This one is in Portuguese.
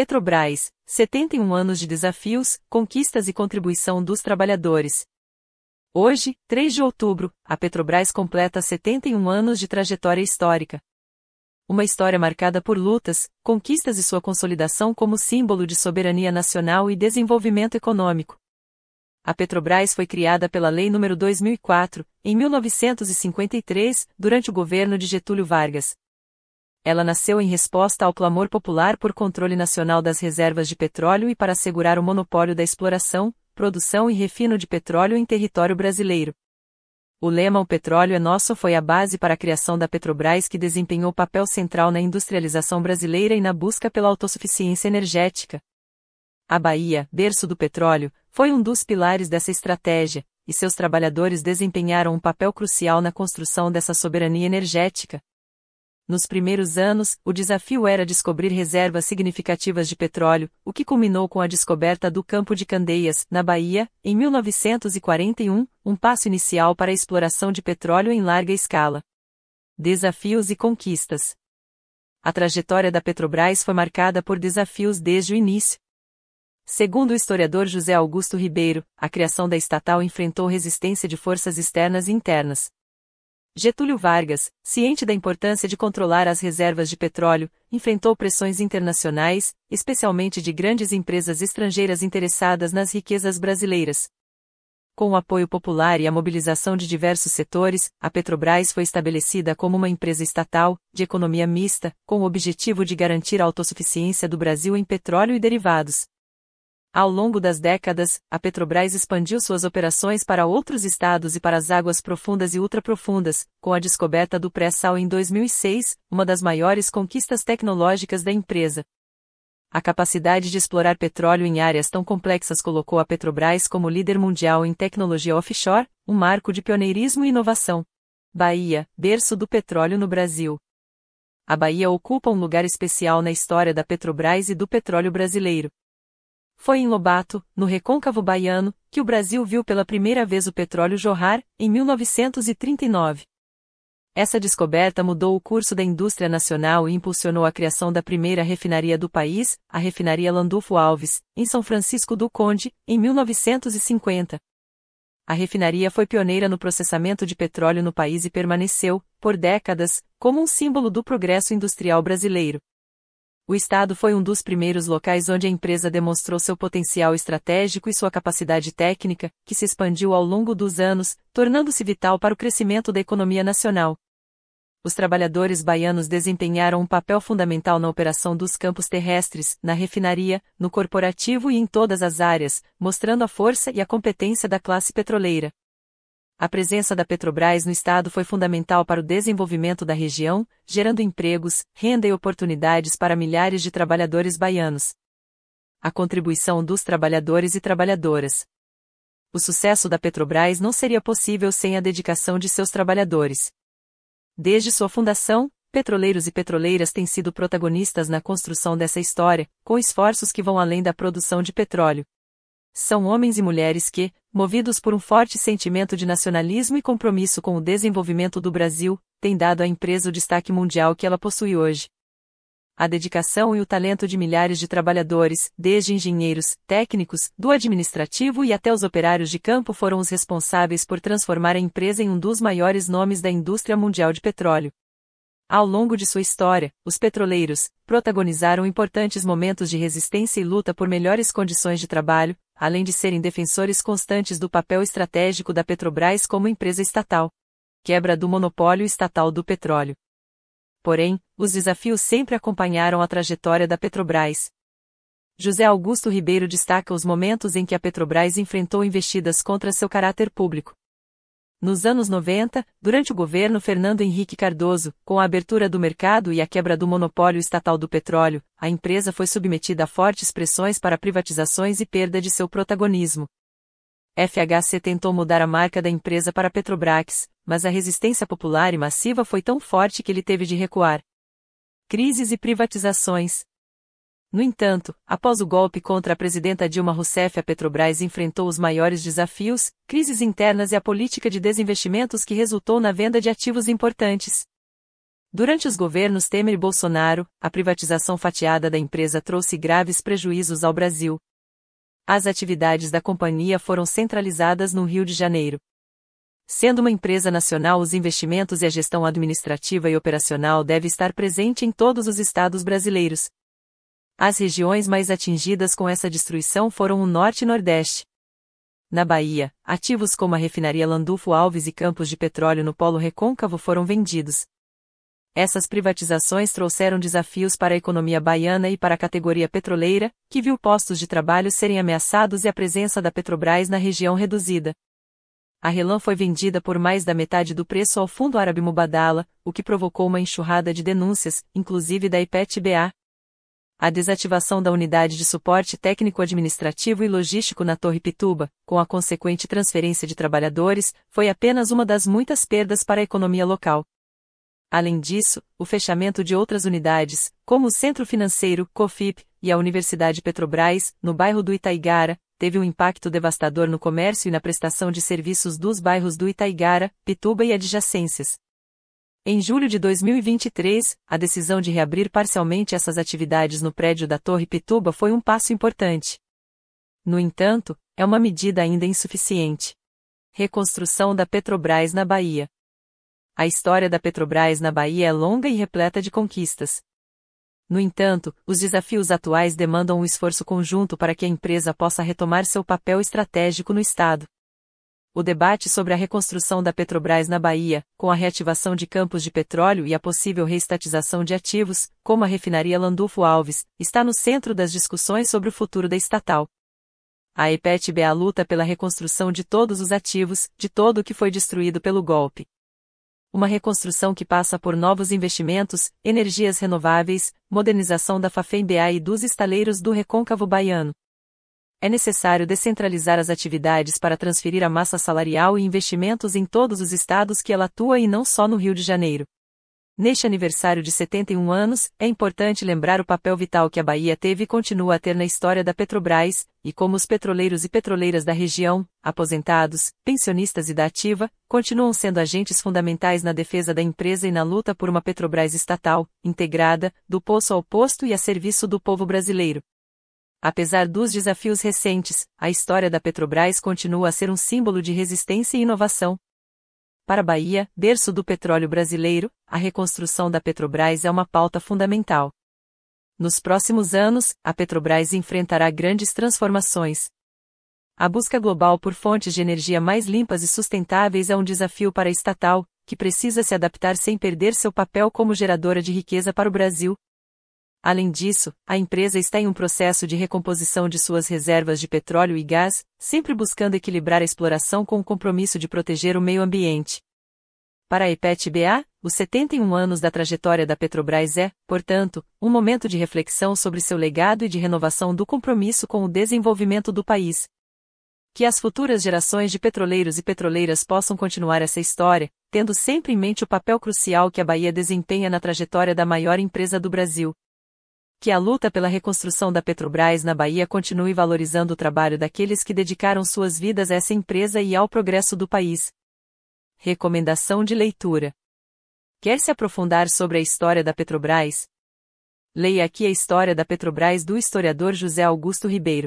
Petrobras, 71 anos de desafios, conquistas e contribuição dos trabalhadores. Hoje, 3 de outubro, a Petrobras completa 71 anos de trajetória histórica. Uma história marcada por lutas, conquistas e sua consolidação como símbolo de soberania nacional e desenvolvimento econômico. A Petrobras foi criada pela Lei nº 2004, em 1953, durante o governo de Getúlio Vargas, ela nasceu em resposta ao clamor popular por controle nacional das reservas de petróleo e para assegurar o monopólio da exploração, produção e refino de petróleo em território brasileiro. O lema O Petróleo é Nosso foi a base para a criação da Petrobras que desempenhou papel central na industrialização brasileira e na busca pela autossuficiência energética. A Bahia, berço do petróleo, foi um dos pilares dessa estratégia, e seus trabalhadores desempenharam um papel crucial na construção dessa soberania energética. Nos primeiros anos, o desafio era descobrir reservas significativas de petróleo, o que culminou com a descoberta do Campo de Candeias, na Bahia, em 1941, um passo inicial para a exploração de petróleo em larga escala. Desafios e conquistas. A trajetória da Petrobras foi marcada por desafios desde o início. Segundo o historiador José Augusto Ribeiro, a criação da estatal enfrentou resistência de forças externas e internas, Getúlio Vargas, ciente da importância de controlar as reservas de petróleo, enfrentou pressões internacionais, especialmente de grandes empresas estrangeiras interessadas nas riquezas brasileiras. Com o apoio popular e a mobilização de diversos setores, a Petrobras foi estabelecida como uma empresa estatal, de economia mista, com o objetivo de garantir a autossuficiência do Brasil em petróleo e derivados, ao longo das décadas, a Petrobras expandiu suas operações para outros estados e para as águas profundas e ultraprofundas, com a descoberta do pré-sal em 2006, uma das maiores conquistas tecnológicas da empresa. A capacidade de explorar petróleo em áreas tão complexas colocou a Petrobras como líder mundial em tecnologia offshore, um marco de pioneirismo e inovação. Bahia, berço do petróleo no Brasil. A Bahia ocupa um lugar especial na história da Petrobras e do petróleo brasileiro. Foi em Lobato, no recôncavo baiano, que o Brasil viu pela primeira vez o petróleo jorrar, em 1939. Essa descoberta mudou o curso da indústria nacional e impulsionou a criação da primeira refinaria do país, a Refinaria Landulfo Alves, em São Francisco do Conde, em 1950. A refinaria foi pioneira no processamento de petróleo no país e permaneceu, por décadas, como um símbolo do progresso industrial brasileiro. O estado foi um dos primeiros locais onde a empresa demonstrou seu potencial estratégico e sua capacidade técnica, que se expandiu ao longo dos anos, tornando-se vital para o crescimento da economia nacional. Os trabalhadores baianos desempenharam um papel fundamental na operação dos campos terrestres, na refinaria, no corporativo e em todas as áreas, mostrando a força e a competência da classe petroleira. A presença da Petrobras no estado foi fundamental para o desenvolvimento da região, gerando empregos, renda e oportunidades para milhares de trabalhadores baianos. A contribuição dos trabalhadores e trabalhadoras. O sucesso da Petrobras não seria possível sem a dedicação de seus trabalhadores. Desde sua fundação, petroleiros e petroleiras têm sido protagonistas na construção dessa história, com esforços que vão além da produção de petróleo são homens e mulheres que, movidos por um forte sentimento de nacionalismo e compromisso com o desenvolvimento do Brasil, têm dado à empresa o destaque mundial que ela possui hoje. A dedicação e o talento de milhares de trabalhadores, desde engenheiros, técnicos, do administrativo e até os operários de campo foram os responsáveis por transformar a empresa em um dos maiores nomes da indústria mundial de petróleo. Ao longo de sua história, os petroleiros protagonizaram importantes momentos de resistência e luta por melhores condições de trabalho, além de serem defensores constantes do papel estratégico da Petrobras como empresa estatal. Quebra do monopólio estatal do petróleo. Porém, os desafios sempre acompanharam a trajetória da Petrobras. José Augusto Ribeiro destaca os momentos em que a Petrobras enfrentou investidas contra seu caráter público, nos anos 90, durante o governo Fernando Henrique Cardoso, com a abertura do mercado e a quebra do monopólio estatal do petróleo, a empresa foi submetida a fortes pressões para privatizações e perda de seu protagonismo. FHC tentou mudar a marca da empresa para Petrobras, mas a resistência popular e massiva foi tão forte que ele teve de recuar. Crises e privatizações. No entanto, após o golpe contra a presidenta Dilma Rousseff, a Petrobras enfrentou os maiores desafios, crises internas e a política de desinvestimentos que resultou na venda de ativos importantes. Durante os governos Temer e Bolsonaro, a privatização fatiada da empresa trouxe graves prejuízos ao Brasil. As atividades da companhia foram centralizadas no Rio de Janeiro. Sendo uma empresa nacional, os investimentos e a gestão administrativa e operacional deve estar presente em todos os estados brasileiros, as regiões mais atingidas com essa destruição foram o Norte e Nordeste. Na Bahia, ativos como a refinaria Landulfo Alves e campos de petróleo no Polo Recôncavo foram vendidos. Essas privatizações trouxeram desafios para a economia baiana e para a categoria petroleira, que viu postos de trabalho serem ameaçados e a presença da Petrobras na região reduzida. A Relan foi vendida por mais da metade do preço ao Fundo Árabe Mubadala, o que provocou uma enxurrada de denúncias, inclusive da IPET-BA, a desativação da unidade de suporte técnico-administrativo e logístico na Torre Pituba, com a consequente transferência de trabalhadores, foi apenas uma das muitas perdas para a economia local. Além disso, o fechamento de outras unidades, como o Centro Financeiro, COFIP, e a Universidade Petrobras, no bairro do Itaigara, teve um impacto devastador no comércio e na prestação de serviços dos bairros do Itaigara, Pituba e adjacências. Em julho de 2023, a decisão de reabrir parcialmente essas atividades no prédio da Torre Pituba foi um passo importante. No entanto, é uma medida ainda insuficiente. Reconstrução da Petrobras na Bahia. A história da Petrobras na Bahia é longa e repleta de conquistas. No entanto, os desafios atuais demandam um esforço conjunto para que a empresa possa retomar seu papel estratégico no Estado o debate sobre a reconstrução da Petrobras na Bahia, com a reativação de campos de petróleo e a possível reestatização de ativos, como a refinaria Landulfo Alves, está no centro das discussões sobre o futuro da estatal. A epet é a luta pela reconstrução de todos os ativos, de todo o que foi destruído pelo golpe. Uma reconstrução que passa por novos investimentos, energias renováveis, modernização da BA e dos estaleiros do recôncavo baiano. É necessário descentralizar as atividades para transferir a massa salarial e investimentos em todos os estados que ela atua e não só no Rio de Janeiro. Neste aniversário de 71 anos, é importante lembrar o papel vital que a Bahia teve e continua a ter na história da Petrobras, e como os petroleiros e petroleiras da região, aposentados, pensionistas e da ativa, continuam sendo agentes fundamentais na defesa da empresa e na luta por uma Petrobras estatal, integrada, do poço ao posto e a serviço do povo brasileiro. Apesar dos desafios recentes, a história da Petrobras continua a ser um símbolo de resistência e inovação. Para a Bahia, berço do petróleo brasileiro, a reconstrução da Petrobras é uma pauta fundamental. Nos próximos anos, a Petrobras enfrentará grandes transformações. A busca global por fontes de energia mais limpas e sustentáveis é um desafio para a estatal, que precisa se adaptar sem perder seu papel como geradora de riqueza para o Brasil, Além disso, a empresa está em um processo de recomposição de suas reservas de petróleo e gás, sempre buscando equilibrar a exploração com o compromisso de proteger o meio ambiente. Para a EPET-BA, os 71 anos da trajetória da Petrobras é, portanto, um momento de reflexão sobre seu legado e de renovação do compromisso com o desenvolvimento do país. Que as futuras gerações de petroleiros e petroleiras possam continuar essa história, tendo sempre em mente o papel crucial que a Bahia desempenha na trajetória da maior empresa do Brasil que a luta pela reconstrução da Petrobras na Bahia continue valorizando o trabalho daqueles que dedicaram suas vidas a essa empresa e ao progresso do país. Recomendação de leitura. Quer se aprofundar sobre a história da Petrobras? Leia aqui a história da Petrobras do historiador José Augusto Ribeiro.